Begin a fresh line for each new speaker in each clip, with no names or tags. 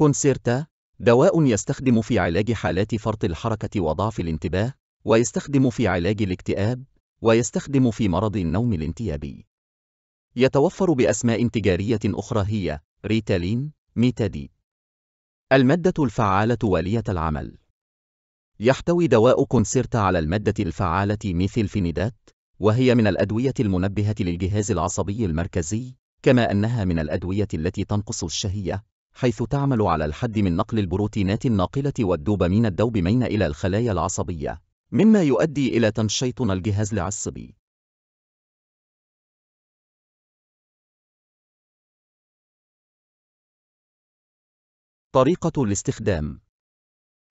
كونسيرتا دواء يستخدم في علاج حالات فرط الحركة وضعف الانتباه ويستخدم في علاج الاكتئاب ويستخدم في مرض النوم الانتيابي يتوفر بأسماء تجارية أخرى هي ريتالين ميتادي المادة الفعالة والية العمل يحتوي دواء كونسيرتا على المادة الفعالة فينيدات وهي من الأدوية المنبهة للجهاز العصبي المركزي كما أنها من الأدوية التي تنقص الشهية حيث تعمل على الحد من نقل البروتينات الناقلة والدوبامين الدوبمين إلى الخلايا العصبية، مما يؤدي إلى تنشيطنا الجهاز العصبي. طريقة الاستخدام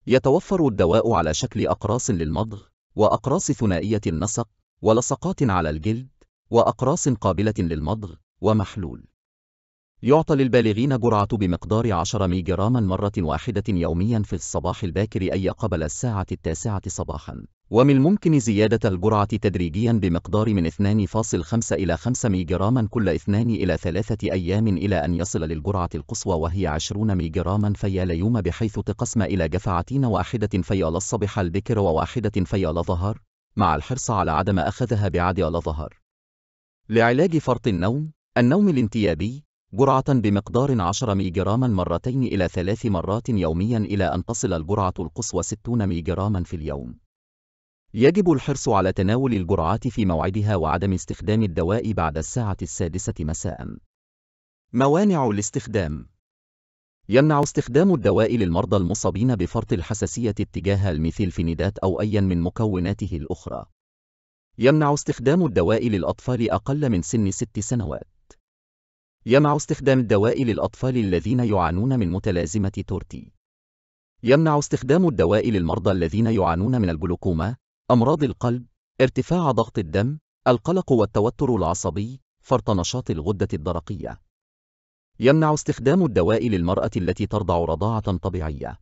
يتوفر الدواء على شكل أقراص للمضغ، وأقراص ثنائية النسق، ولصقات على الجلد، وأقراص قابلة للمضغ، ومحلول. يعطى للبالغين جرعة بمقدار 10 ميجراما مرة واحدة يوميا في الصباح الباكر أي قبل الساعة التاسعة صباحا ومن الممكن زيادة الجرعة تدريجيا بمقدار من 2.5 إلى 5 ميجراما كل 2 إلى 3 أيام إلى أن يصل للجرعة القصوى وهي 20 ميجراما في اليوم بحيث تقسم إلى جفعتين واحدة في الصبح البكر وواحدة في الظهر مع الحرص على عدم أخذها بعد الظهر لعلاج فرط النوم النوم الانتيابي جرعة بمقدار 10 جراما مرتين إلى ثلاث مرات يوميا إلى أن تصل الجرعة القصوى 60 جراما في اليوم. يجب الحرص على تناول الجرعات في موعدها وعدم استخدام الدواء بعد الساعة السادسة مساء. موانع الاستخدام يمنع استخدام الدواء للمرضى المصابين بفرط الحساسية اتجاه الميثيلفينيدات أو أيا من مكوناته الأخرى. يمنع استخدام الدواء للأطفال أقل من سن ست سنوات. يمنع استخدام الدواء للأطفال الذين يعانون من متلازمة تورتي. يمنع استخدام الدواء للمرضى الذين يعانون من الجلوكوما، أمراض القلب، ارتفاع ضغط الدم، القلق والتوتر العصبي، فرط نشاط الغدة الدرقية. يمنع استخدام الدواء للمرأة التي ترضع رضاعة طبيعية.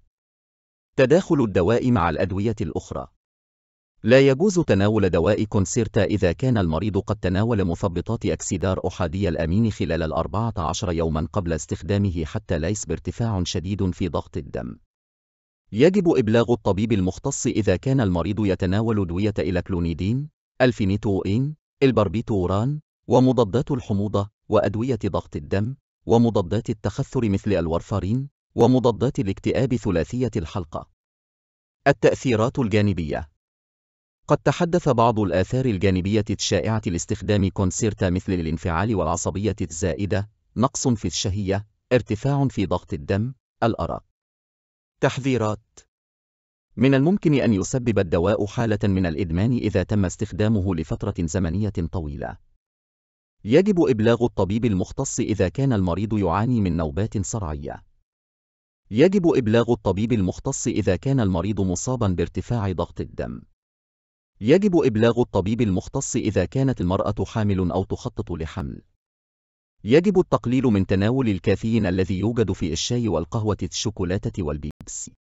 تداخل الدواء مع الأدوية الأخرى لا يجوز تناول دواء كونسيرتا إذا كان المريض قد تناول مثبطات أكسيدار أحادي الأمين خلال الأربعة عشر يوما قبل استخدامه حتى ليس بارتفاع شديد في ضغط الدم. يجب إبلاغ الطبيب المختص إذا كان المريض يتناول دوية إلاكلونيدين، ألفينيتوئين، البربيتوران، ومضادات الحموضة، وأدوية ضغط الدم، ومضادات التخثر مثل الورفارين، ومضادات الاكتئاب ثلاثية الحلقة. التأثيرات الجانبية قد تحدث بعض الآثار الجانبية الشائعة لاستخدام كونسيرتا مثل الانفعال والعصبية الزائدة، نقص في الشهية، ارتفاع في ضغط الدم، الأرق. تحذيرات من الممكن أن يسبب الدواء حالة من الإدمان إذا تم استخدامه لفترة زمنية طويلة. يجب إبلاغ الطبيب المختص إذا كان المريض يعاني من نوبات صرعية. يجب إبلاغ الطبيب المختص إذا كان المريض مصابا بارتفاع ضغط الدم. يجب إبلاغ الطبيب المختص إذا كانت المرأة حامل أو تخطط لحمل. يجب التقليل من تناول الكافيين الذي يوجد في الشاي والقهوة الشوكولاتة والبيبسي.